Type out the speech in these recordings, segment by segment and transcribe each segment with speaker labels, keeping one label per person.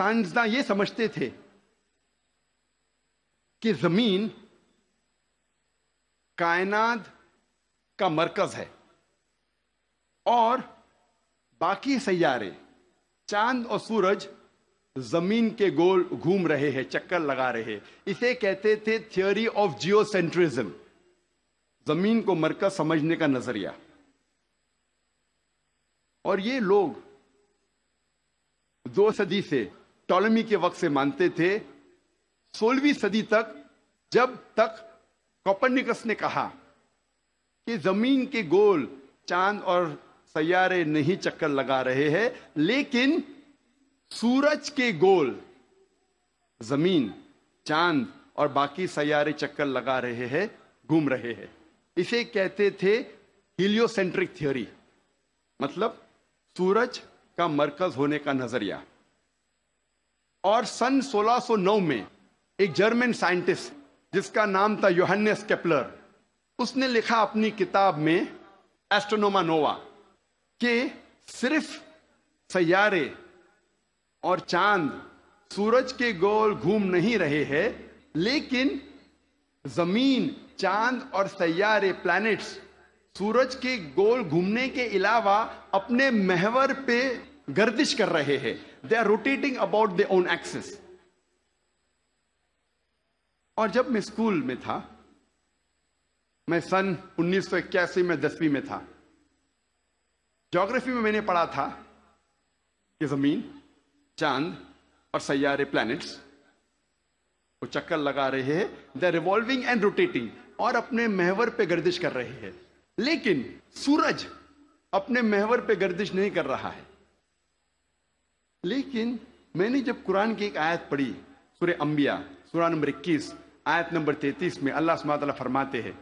Speaker 1: साइंसदान ये समझते थे कि जमीन कायनात का मरकज है और बाकी सैारे चांद और सूरज जमीन के गोल घूम रहे हैं चक्कर लगा रहे हैं इसे कहते थे थियोरी ऑफ जियोसेंट्रिज्म जमीन को मरकज समझने का नजरिया और ये लोग दो सदी से टॉलमी के वक्त से मानते थे सोलहवीं सदी तक जब तक कॉपरनिकस ने कहा कि जमीन के गोल चांद और सैारे नहीं चक्कर लगा रहे हैं लेकिन सूरज के गोल जमीन चांद और बाकी सैारे चक्कर लगा रहे हैं घूम रहे हैं इसे कहते थे हीलियोसेंट्रिक थ्योरी मतलब सूरज का मरकज होने का नजरिया और सन 1609 में एक जर्मन साइंटिस्ट जिसका नाम था योहन्नेस केपलर उसने लिखा अपनी किताब में एस्ट्रोनोमा नोवा कि सिर्फ सैारे और चांद सूरज के गोल घूम नहीं रहे हैं लेकिन जमीन चांद और सैारे प्लैनेट्स सूरज के गोल घूमने के अलावा अपने महवर पे गर्दिश कर रहे हैं they are rotating about their own axis और जब मैं स्कूल में था मैं सन 1981 में दसवीं में था ज्योग्राफी में मैंने पढ़ा था कि जमीन चांद और सैयारे प्लैनेट्स वो चक्कर लगा रहे हैं द रिवॉल्विंग एंड रोटेटिंग और अपने महवर पे गर्दिश कर रहे हैं लेकिन सूरज अपने महवर पे गर्दिश नहीं कर रहा है लेकिन मैंने जब कुरान की एक आयत पढ़ी सूर्य अम्बिया सूर्य नंबर इक्कीस आयत नंबर तैतीस में अल्लाह सुबह फरमाते हैं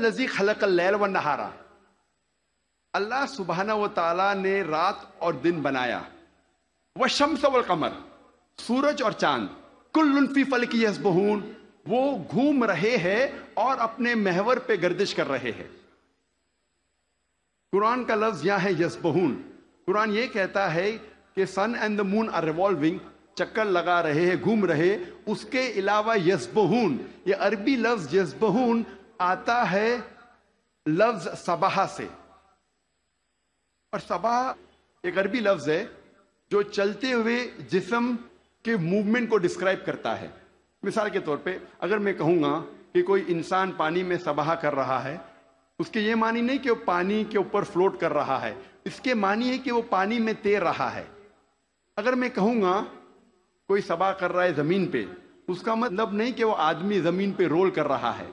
Speaker 1: लजी खलक लैल व नहारा अल्लाह सुबहाना व ताला ने रात और दिन बनाया वह शम्स व कमर सूरज और चांद कुल्लफी फल की यसबहून वो घूम रहे हैं और अपने महवर पे गर्दिश कर रहे हैं कुरान का लफ्ज यहां है यसबहून कुरान ये कहता है कि sun and the moon are revolving चक्कर लगा रहे हैं घूम रहे उसके अलावा यसबहून ये अरबी लफ्ज यसबहून आता है लफ्ज सबाह से और सबाह एक अरबी लफ्ज है जो चलते हुए जिसम के मूवमेंट को डिस्क्राइब करता है मिसाल के तौर पे अगर मैं कहूंगा कि कोई इंसान पानी में सबाह कर रहा है उसके ये मानी नहीं कि वो पानी के ऊपर फ्लोट कर रहा है इसके मानी है कि वो पानी में तैर रहा है अगर मैं कहूंगा कोई सबा कर रहा है ज़मीन पे उसका मतलब नहीं कि वो आदमी ज़मीन पे रोल कर रहा है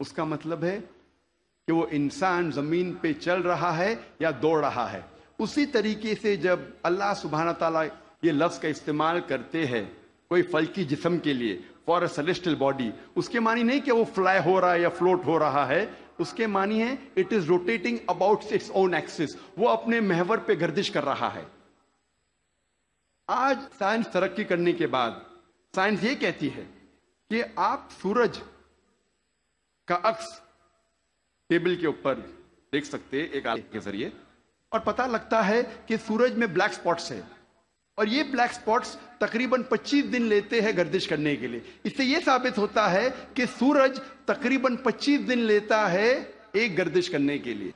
Speaker 1: उसका मतलब है कि वो इंसान ज़मीन पे चल रहा है या दौड़ रहा है उसी तरीके से जब अल्लाह सुबहाना तला ये लफ्ज़ का इस्तेमाल करते हैं कोई फलकी जिसम के लिए फॉर अ सेलेस्टल बॉडी उसके मानी नहीं कि वो फ्लाई हो रहा है या फ्लोट हो रहा है उसके मानी है it is rotating about its own axis वो अपने महवर पे गर्दिश कर रहा है आज साइंस तरक्की करने के बाद साइंस ये कहती है कि आप सूरज का अक्स टेबल के ऊपर देख सकते एक आल के जरिए और पता लगता है कि सूरज में ब्लैक स्पॉट्स है और ये ब्लैक स्पॉट्स तकरीबन 25 दिन लेते हैं गर्दिश करने के लिए इससे ये साबित होता है कि सूरज तकरीबन 25 दिन लेता है एक गर्दिश करने के लिए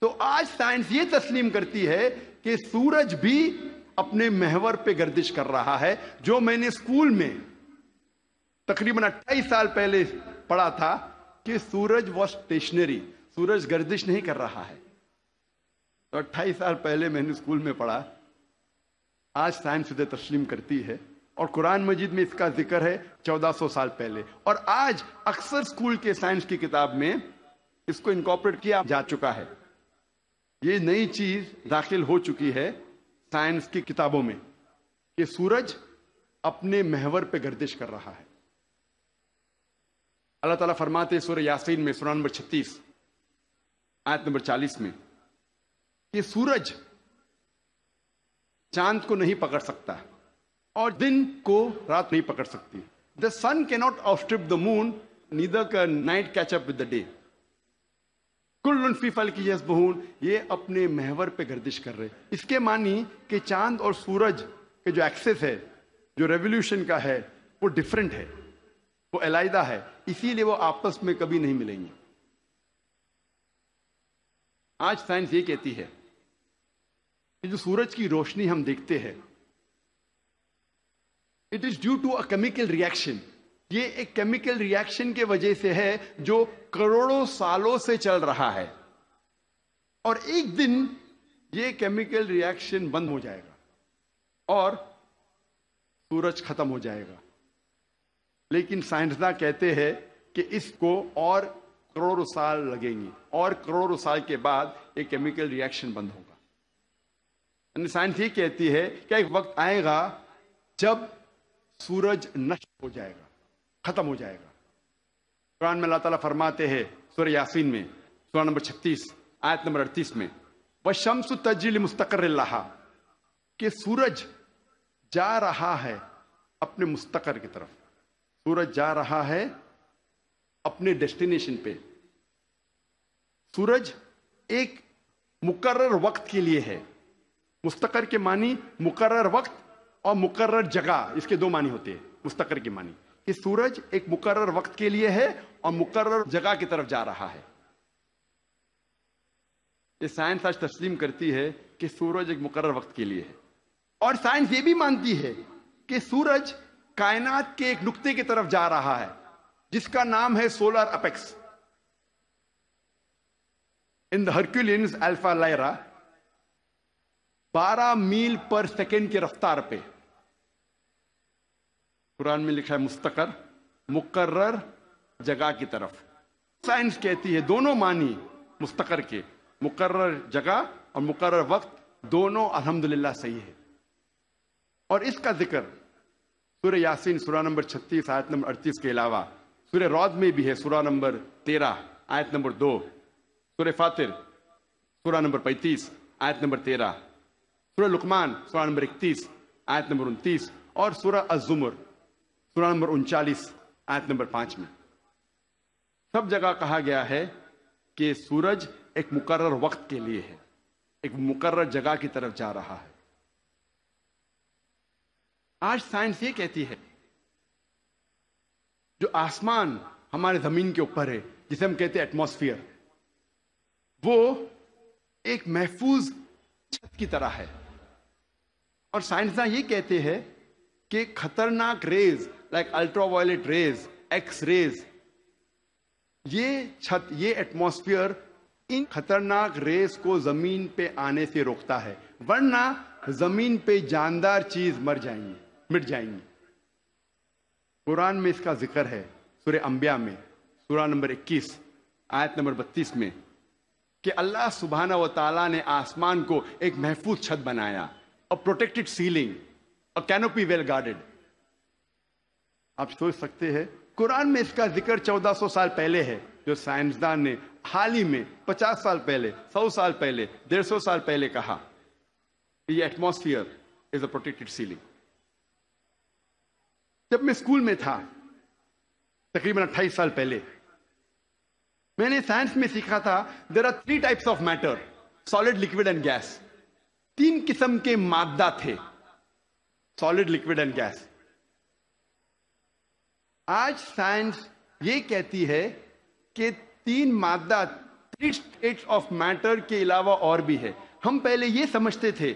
Speaker 1: तो आज साइंस ये तस्लीम करती है कि सूरज भी अपने महवर पे गर्दिश कर रहा है जो मैंने स्कूल में तकरीबन 28 साल पहले पढ़ा था कि सूरज वॉज स्टेशनरी सूरज गर्दिश नहीं कर रहा है तो अट्ठाईस साल पहले मैंने स्कूल में पढ़ा आज साइंस उसे तस्लीम करती है और कुरान मजीद में इसका जिक्र है 1400 साल पहले और आज अक्सर स्कूल के साइंस की किताब में इसको इनकॉपरेट किया जा चुका है ये नई चीज दाखिल हो चुकी है साइंस की किताबों में कि सूरज अपने महवर पे गर्दिश कर रहा है अल्लाह ताला फरमाते सूर्य यासीन में सुरान नंबर 36 आयत नंबर 40 में कि सूरज चांद को नहीं पकड़ सकता और दिन को रात नहीं पकड़ सकती द सन के not outstrip the moon neither night catch up with the day कुल्लुन फल की यस बहून ये अपने महवर पे गर्दिश कर रहे इसके मानी कि चांद और सूरज के जो एक्सेस है जो रेवोल्यूशन का है वो डिफरेंट है वो अलायदा है इसीलिए वो आपस में कभी नहीं मिलेंगे आज साइंस ये कहती है जो सूरज की रोशनी हम देखते हैं it is due to a chemical reaction ये एक केमिकल रिएक्शन के वजह से है जो करोड़ों सालों से चल रहा है और एक दिन ये केमिकल रिएक्शन बंद हो जाएगा और सूरज खत्म हो जाएगा लेकिन साइंसदान कहते हैं कि इसको और करोड़ों साल लगेंगे और करोड़ों साल के बाद ये केमिकल रिएक्शन बंद होगा साइंस ये कहती है कि एक वक्त आएगा जब सूरज नष्ट हो जाएगा खत्म हो जाएगा कुरान में अल्लाह ताला फरमाते हैं सूर्य यासीन में सूर्य नंबर छत्तीस आयत नंबर अड़तीस में वह शम्स तजिल मुस्तकर कि सूरज जा रहा है अपने मुस्तकर की तरफ सूरज जा रहा है अपने डेस्टिनेशन पे सूरज एक मुकर्र वक्त के लिए है मुस्तकर के मानी मुकर्र वक्त और मुकर्र जगह इसके दो मानी होते हैं मुस्तकर के मानी कि सूरज एक मुकर्र वक्त के लिए है और मुकर्र जगह की तरफ जा रहा है ये साइंस आज तस्लीम करती है कि सूरज एक मुकर्र वक्त के लिए है और साइंस ये भी मानती है कि सूरज कायनात के एक नुक्ते की तरफ जा रहा है जिसका नाम है solar apex in the Hercules alpha Lyra बारह मील पर सेकेंड की रफ्तार पे कुरान में लिखा है मुस्तकर मुकर्र जगह की तरफ साइंस कहती है दोनों मानी मुस्तकर के मुकर्र जगह और मुकर्र वक्त दोनों अल्हम्दुलिल्लाह सही है और इसका जिक्र सूर्य यासीन सूरा नंबर 36 आयत नंबर 38 के अलावा सूर्य रौद में भी है सूरा नंबर 13 आयत नंबर 2 सूर्य फातिर सूरा नंबर 35 आयत नंबर तेरह सूर्य लुकमान सूर्य नंबर इकतीस आयत नंबर उनतीस और सूर्य अजुमर सूर्य नंबर उनचालीस आयत नंबर पांच में सब जगह कहा गया है कि सूरज एक मुकर्र वक्त के लिए है एक मुकर्र जगह की तरफ जा रहा है आज साइंस ये कहती है जो आसमान हमारे जमीन के ऊपर है जिसे हम कहते हैं एटमोसफियर वो एक महफूज छत की तरह है और साइंसदान ये कहते हैं कि खतरनाक rays like ultra rays X rays ये छत ये एटमोसफियर इन खतरनाक रेस को जमीन पे आने से रोकता है वरना जमीन पे जानदार चीज मर जाएंगी मिट जाएंगी कुरान में इसका जिक्र है सूर्य अंबिया में सूरा नंबर 21 आयत नंबर 32 में कि अल्लाह सुबहाना व ताला ने आसमान को एक महफूज छत बनाया a protected ceiling, a canopy well guarded. आप सोच सकते हैं कुरान में इसका जिक्र 1400 साल पहले है जो साइंसदान ने हाल ही में 50 साल पहले 100 साल पहले 150 साल पहले कहा ये atmosphere is a protected ceiling जब मैं स्कूल में था तकरीबन 28 साल पहले मैंने साइंस में सीखा था there are three types of matter solid liquid and gas तीन किस्म के मादा थे सॉलिड लिक्विड एंड गैस आज साइंस ये कहती है कि तीन मादा थ्री स्टेट्स ऑफ मैटर के अलावा और भी है हम पहले ये समझते थे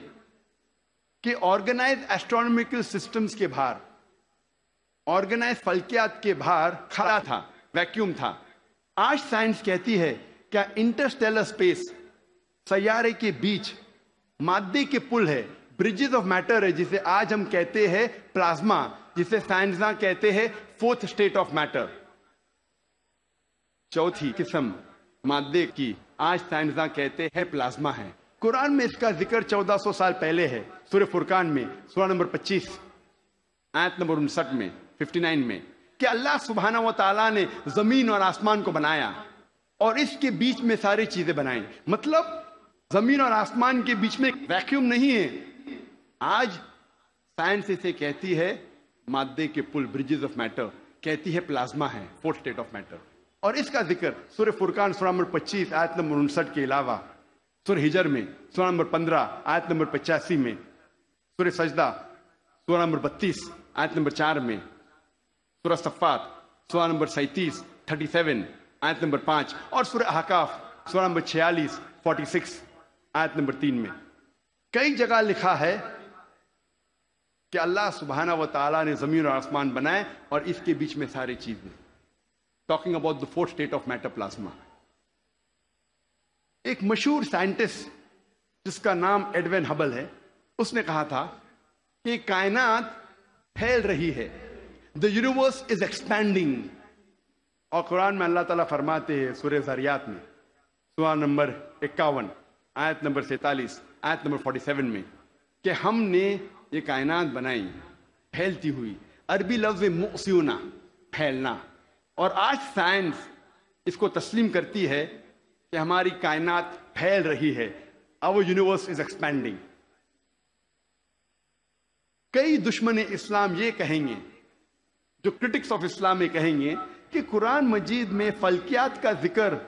Speaker 1: कि ऑर्गेनाइज एस्ट्रोनॉमिकल सिस्टम्स के बाहर ऑर्गेनाइज फल्कियात के बाहर खड़ा था वैक्यूम था आज साइंस कहती है क्या इंटरस्टेलर स्पेस सैारे के बीच मादे के पुल है ब्रिजेज ऑफ मैटर है जिसे आज हम कहते हैं प्लाज्मा जिसे साइंसदा कहते हैं फोर्थ स्टेट ऑफ मैटर चौथी किस्म मादे की आज साइंसदा कहते हैं प्लाज्मा है कुरान में इसका जिक्र 1400 साल पहले है सूर्य फुरकान में सोलह नंबर 25 आयत नंबर उनसठ में 59 में कि अल्लाह सुबहाना व ताला ने जमीन और आसमान को बनाया और इसके बीच में सारी चीजें बनाई मतलब जमीन और आसमान के बीच में वैक्यूम नहीं है आज साइंस इसे कहती है मादे के पुल ब्रिजेस ऑफ मैटर कहती है प्लाज्मा है फोर्थ स्टेट ऑफ मैटर और इसका जिक्र सूर्य फुरकान सोलह नंबर पच्चीस आयत नंबर उनसठ के अलावा सूर्य हिजर में सोलह नंबर पंद्रह आयत नंबर पचासी में सूर्य सजदा सोलह नंबर बत्तीस आयत नंबर चार में सूर्य सफ़ात सोलह नंबर सैंतीस थर्टी सेवन आयत नंबर पांच और सूर्य अहकाफ सोलह नंबर छियालीस फोर्टी सिक्स आयत नंबर तीन में कई जगह लिखा है कि अल्लाह सुबहाना व ताला ने ज़मीन और आसमान बनाए और इसके बीच में सारी चीज talking about the fourth state of plasma एक मशहूर साइंटिस्ट जिसका नाम एडवेन हबल है उसने कहा था कि कायनात फैल रही है द यूनिवर्स इज एक्सपैंडिंग और कुरान में अल्लाह ताला फरमाते हैं सूर्य जरियात में सुहा नंबर इक्यावन आयत नंबर सैतालीस आयत नंबर फोर्टी सेवन में कि हमने ये कायनात बनाई फैलती हुई अरबी लफ्ज मुसीना फैलना और आज साइंस इसको तस्लीम करती है कि हमारी कायनात फैल रही है अवर यूनिवर्स इज एक्सपेंडिंग कई दुश्मन इस्लाम ये कहेंगे जो क्रिटिक्स ऑफ इस्लाम में कहेंगे कि कुरान मजीद में फल्कियात का जिक्र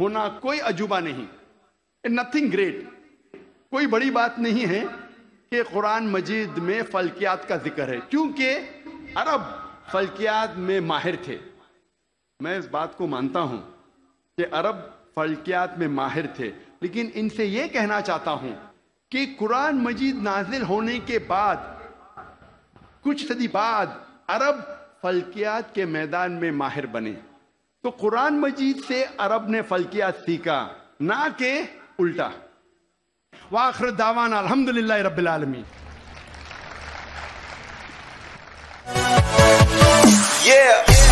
Speaker 1: होना कोई अजूबा नहीं नथिंग ग्रेट कोई बड़ी बात नहीं है कि कुरान मजीद में फलकियात का जिक्र है क्योंकि अरब फलकियात में माहिर थे मैं इस बात को मानता हूं कि अरब फलकियात में माहिर थे लेकिन इनसे यह कहना चाहता हूं कि कुरान मजीद नाजिल होने के बाद कुछ सदी बाद अरब फलकियात के मैदान में माहिर बने तो कुरान मजीद से अरब ने फलकियात सीखा ना के الٹا واخر دعوانا الحمد رب العالمين